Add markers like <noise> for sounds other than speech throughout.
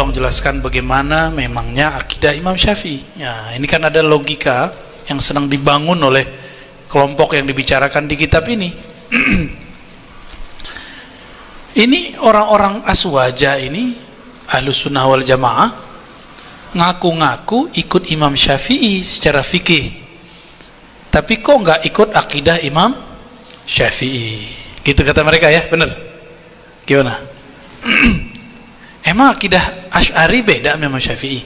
tolong jelaskan bagaimana memangnya akidah Imam Syafi'i. Ya, ini kan ada logika yang sedang dibangun oleh kelompok yang dibicarakan di kitab ini. <clears throat> ini orang-orang aswaja ini ahlu sunnah wal jamaah ngaku-ngaku ikut Imam Syafi'i secara fikih. Tapi kok nggak ikut akidah Imam Syafi'i? Gitu kata mereka ya, benar? Gimana? <clears throat> Emang akidah Ash'ari beda memang Syafi'i.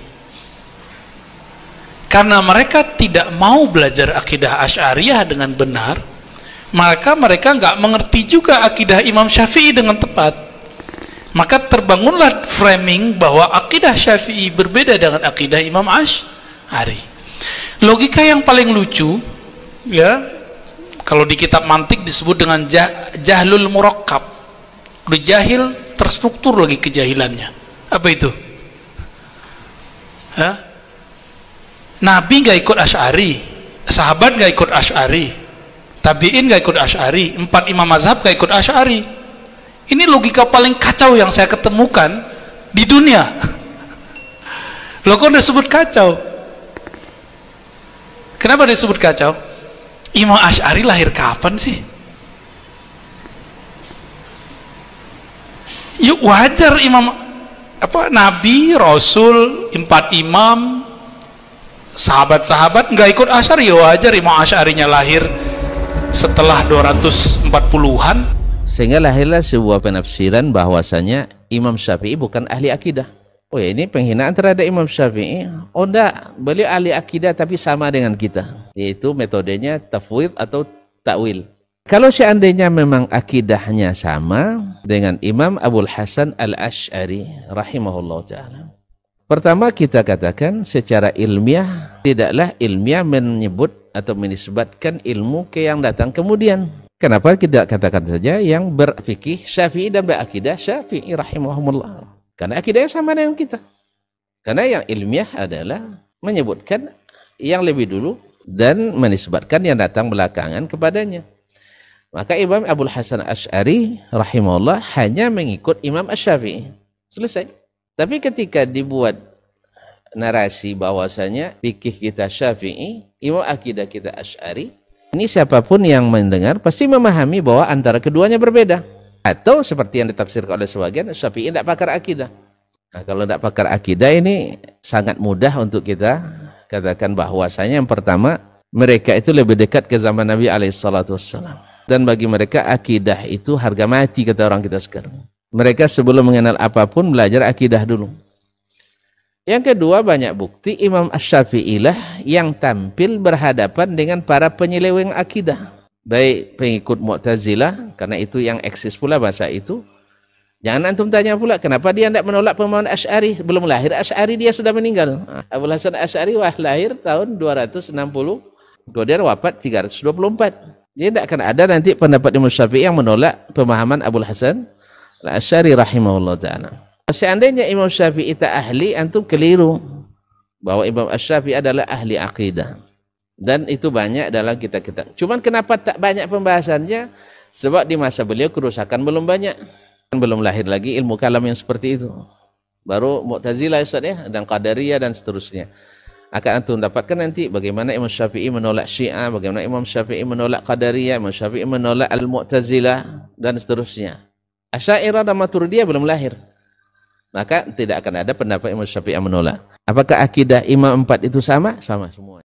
Karena mereka tidak mau belajar akidah Ash'ariyah dengan benar, maka mereka nggak mengerti juga akidah Imam Syafi'i dengan tepat. Maka terbangunlah framing bahwa akidah Syafi'i berbeda dengan akidah Imam Ash'ari. Logika yang paling lucu, ya, kalau di kitab mantik disebut dengan jah, jahlul murokkab, Udah jahil, terstruktur lagi kejahilannya apa itu? Hah? Nabi nggak ikut Ash'ari, sahabat nggak ikut Ash'ari, tabiin nggak ikut Ash'ari, empat imam mazhab nggak ikut Ash'ari. Ini logika paling kacau yang saya ketemukan di dunia. <laughs> lo kok disebut kacau? Kenapa disebut kacau? Imam Ash'ari lahir kapan sih? Yuk wajar Imam apa nabi, rasul, empat imam, sahabat-sahabat nggak ikut asyari ya wajar imam asyarinya lahir setelah 240-an sehingga lahirlah sebuah penafsiran bahwasanya Imam Syafi'i bukan ahli akidah oh ya ini penghinaan terhadap Imam Syafi'i oh enggak beliau ahli akidah tapi sama dengan kita yaitu metodenya tafwid atau takwil kalau seandainya memang akidahnya sama dengan Imam Abdul Hasan Al-Ash'ari rahimahullah ta'ala. Pertama kita katakan secara ilmiah, tidaklah ilmiah menyebut atau menisbatkan ilmu ke yang datang kemudian. Kenapa kita katakan saja yang berfikih syafi'i dan berakidah syafi'i rahimahumullah. Karena akidahnya sama dengan kita. Karena yang ilmiah adalah menyebutkan yang lebih dulu dan menisbatkan yang datang belakangan kepadanya. Maka Imam Abdul Hasan Ash'ari rahimahullah hanya mengikut Imam Ash-Syafi'i. Selesai. Tapi ketika dibuat narasi bahwasanya fikih kita Syafi'i, Imam akidah kita Ash'ari, ini siapapun yang mendengar pasti memahami bahwa antara keduanya berbeda. Atau seperti yang ditafsirkan oleh sebagian, Syafi'i tidak pakar akidah. Nah, kalau tidak pakar akidah ini sangat mudah untuk kita katakan bahwasanya yang pertama mereka itu lebih dekat ke zaman Nabi Alaihissalam dan bagi mereka akidah itu harga mati kata orang kita sekarang. Mereka sebelum mengenal apapun belajar akidah dulu. Yang kedua banyak bukti Imam Ash-Syafi'i yang tampil berhadapan dengan para penyeleweng akidah. Baik pengikut Mu'tazilah, karena itu yang eksis pula bahasa itu. Jangan antum tanya pula kenapa dia tidak menolak pemahaman Ash'ari? Belum lahir Ash'ari, dia sudah meninggal. Ah, Abu Hasan Ash'ari wah lahir tahun 260, kemudian wafat 324. Jadi tidak akan ada nanti pendapat Imam Syafi'i yang menolak pemahaman Abu Hasan Al-Asy'ari rahimahullah taala. Seandainya Imam Syafi'i tak ahli antum keliru bahwa Imam syafii adalah ahli akidah. Dan itu banyak dalam kitab-kitab. Cuma kenapa tak banyak pembahasannya? Sebab di masa beliau kerusakan belum banyak. Belum lahir lagi ilmu kalam yang seperti itu. Baru Mu'tazilah Ustaz ya dan Qadariyah dan seterusnya. akan antum dapatkan nanti bagaimana Imam Syafi'i menolak Syiah, bagaimana Imam Syafi'i menolak Qadariyah, Imam Syafi'i menolak Al-Mu'tazilah dan seterusnya. Asy'ariyah dan Maturidiyah belum lahir. Maka tidak akan ada pendapat Imam Syafi'i yang menolak. Apakah akidah Imam empat itu sama? Sama semua.